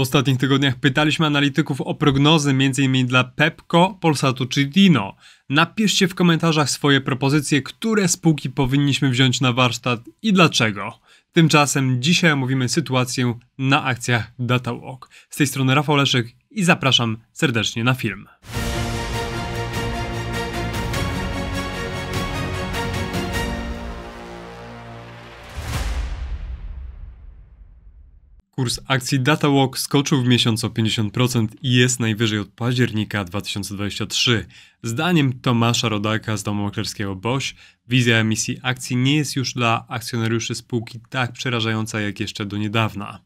W ostatnich tygodniach pytaliśmy analityków o prognozy m.in. dla Pepco, Polsatu czy Dino. Napiszcie w komentarzach swoje propozycje, które spółki powinniśmy wziąć na warsztat i dlaczego. Tymczasem dzisiaj omówimy sytuację na akcjach DataWalk. Z tej strony Rafał Leszek i zapraszam serdecznie na film. Kurs akcji DataWalk skoczył w miesiąc o 50% i jest najwyżej od października 2023. Zdaniem Tomasza Rodaka z domu maklerskiego BOŚ, wizja emisji akcji nie jest już dla akcjonariuszy spółki tak przerażająca jak jeszcze do niedawna.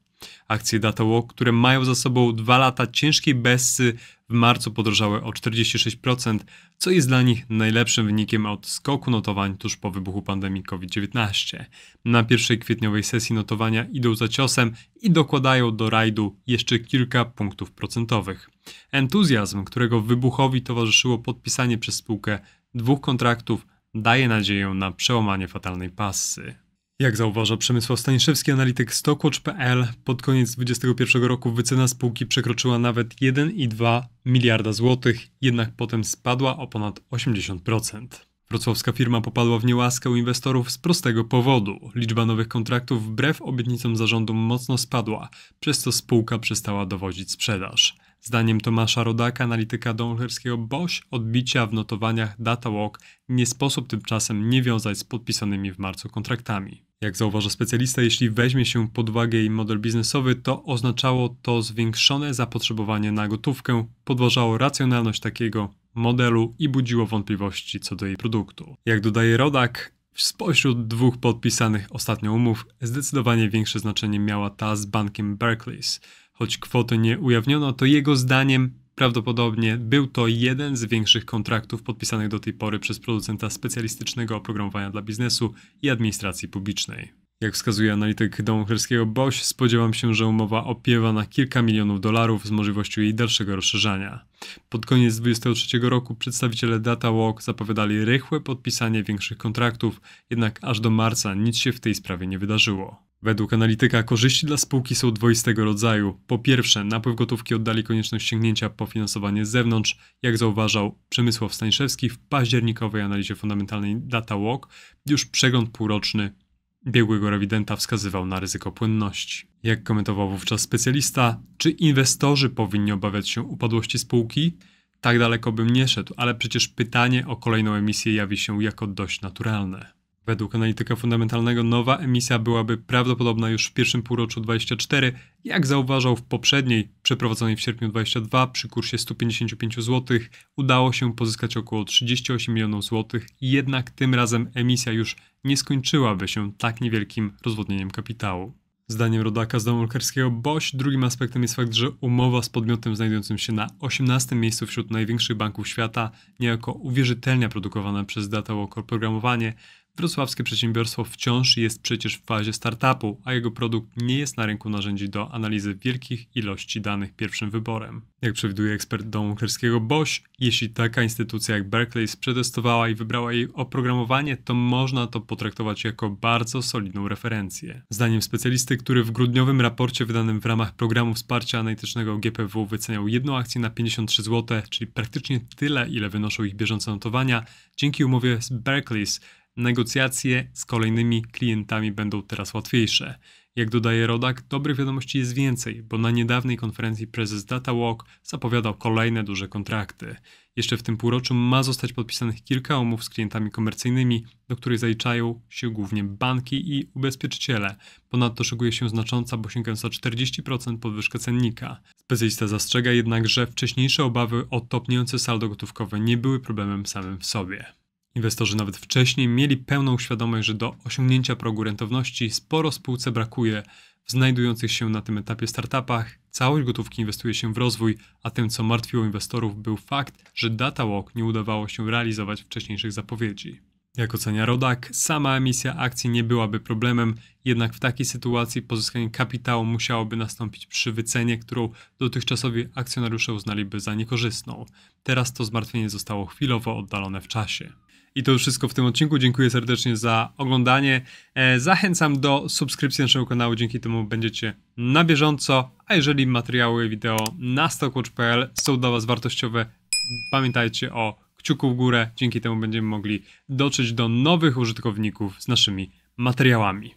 Akcje DataWalk, które mają za sobą dwa lata ciężkiej bessy w marcu podrożały o 46%, co jest dla nich najlepszym wynikiem od skoku notowań tuż po wybuchu pandemii COVID-19. Na pierwszej kwietniowej sesji notowania idą za ciosem i dokładają do rajdu jeszcze kilka punktów procentowych. Entuzjazm, którego wybuchowi towarzyszyło podpisanie przez spółkę dwóch kontraktów, daje nadzieję na przełamanie fatalnej pasy. Jak zauważa Przemysław Staniszewski, analityk StockWatch.pl, pod koniec 2021 roku wycena spółki przekroczyła nawet 1,2 miliarda złotych, jednak potem spadła o ponad 80%. Wrocławska firma popadła w niełaskę u inwestorów z prostego powodu. Liczba nowych kontraktów wbrew obietnicom zarządu mocno spadła, przez co spółka przestała dowodzić sprzedaż. Zdaniem Tomasza Rodaka, analityka dążerskiego BOŚ, odbicia w notowaniach DataWalk nie sposób tymczasem nie wiązać z podpisanymi w marcu kontraktami. Jak zauważa specjalista, jeśli weźmie się pod uwagę jej model biznesowy, to oznaczało to zwiększone zapotrzebowanie na gotówkę, podważało racjonalność takiego modelu i budziło wątpliwości co do jej produktu. Jak dodaje Rodak, spośród dwóch podpisanych ostatnio umów zdecydowanie większe znaczenie miała ta z bankiem Barclays. Choć kwoty nie ujawniono, to jego zdaniem Prawdopodobnie był to jeden z większych kontraktów podpisanych do tej pory przez producenta specjalistycznego oprogramowania dla biznesu i administracji publicznej. Jak wskazuje analityk domu chlewskiego Boś, spodziewam się, że umowa opiewa na kilka milionów dolarów z możliwością jej dalszego rozszerzania. Pod koniec 2023 roku przedstawiciele DataWalk zapowiadali rychłe podpisanie większych kontraktów, jednak aż do marca nic się w tej sprawie nie wydarzyło. Według analityka korzyści dla spółki są dwoistego rodzaju. Po pierwsze, napływ gotówki oddali konieczność sięgnięcia po finansowanie z zewnątrz, jak zauważał Przemysław Staniszewski w październikowej analizie fundamentalnej Data Walk, już przegląd półroczny biegłego rewidenta wskazywał na ryzyko płynności. Jak komentował wówczas specjalista, czy inwestorzy powinni obawiać się upadłości spółki? Tak daleko bym nie szedł, ale przecież pytanie o kolejną emisję jawi się jako dość naturalne. Według analityka fundamentalnego nowa emisja byłaby prawdopodobna już w pierwszym półroczu 2024, jak zauważał w poprzedniej, przeprowadzonej w sierpniu 2022 przy kursie 155 zł, udało się pozyskać około 38 milionów złotych, jednak tym razem emisja już nie skończyłaby się tak niewielkim rozwodnieniem kapitału. Zdaniem rodaka z domu lekarskiego BOŚ drugim aspektem jest fakt, że umowa z podmiotem znajdującym się na 18 miejscu wśród największych banków świata niejako uwierzytelnia produkowana przez Data programowanie, Wrocławskie przedsiębiorstwo wciąż jest przecież w fazie startupu, a jego produkt nie jest na rynku narzędzi do analizy wielkich ilości danych pierwszym wyborem. Jak przewiduje ekspert domu kreskowskiego Bosch, jeśli taka instytucja jak Berkeley przetestowała i wybrała jej oprogramowanie, to można to potraktować jako bardzo solidną referencję. Zdaniem specjalisty, który w grudniowym raporcie wydanym w ramach programu wsparcia analitycznego GPW wyceniał jedną akcję na 53 zł, czyli praktycznie tyle, ile wynoszą ich bieżące notowania, dzięki umowie z Berkeley's negocjacje z kolejnymi klientami będą teraz łatwiejsze. Jak dodaje Rodak, dobrych wiadomości jest więcej, bo na niedawnej konferencji prezes DataWalk zapowiadał kolejne duże kontrakty. Jeszcze w tym półroczu ma zostać podpisanych kilka umów z klientami komercyjnymi, do których zaliczają się głównie banki i ubezpieczyciele. Ponadto szykuje się znacząca, bo sięgająca 40% podwyżkę cennika. Specjalista zastrzega jednak, że wcześniejsze obawy o topniejące saldo gotówkowe nie były problemem samym w sobie. Inwestorzy nawet wcześniej mieli pełną świadomość, że do osiągnięcia progu rentowności sporo spółce brakuje. W znajdujących się na tym etapie startupach całość gotówki inwestuje się w rozwój, a tym co martwiło inwestorów był fakt, że DataWalk nie udawało się realizować wcześniejszych zapowiedzi. Jak ocenia Rodak, sama emisja akcji nie byłaby problemem, jednak w takiej sytuacji pozyskanie kapitału musiałoby nastąpić przy wycenie, którą dotychczasowi akcjonariusze uznaliby za niekorzystną. Teraz to zmartwienie zostało chwilowo oddalone w czasie. I to już wszystko w tym odcinku. Dziękuję serdecznie za oglądanie. E, zachęcam do subskrypcji naszego kanału, dzięki temu będziecie na bieżąco. A jeżeli materiały wideo na stockwatch.pl są dla Was wartościowe, pamiętajcie o kciuku w górę. Dzięki temu będziemy mogli dotrzeć do nowych użytkowników z naszymi materiałami.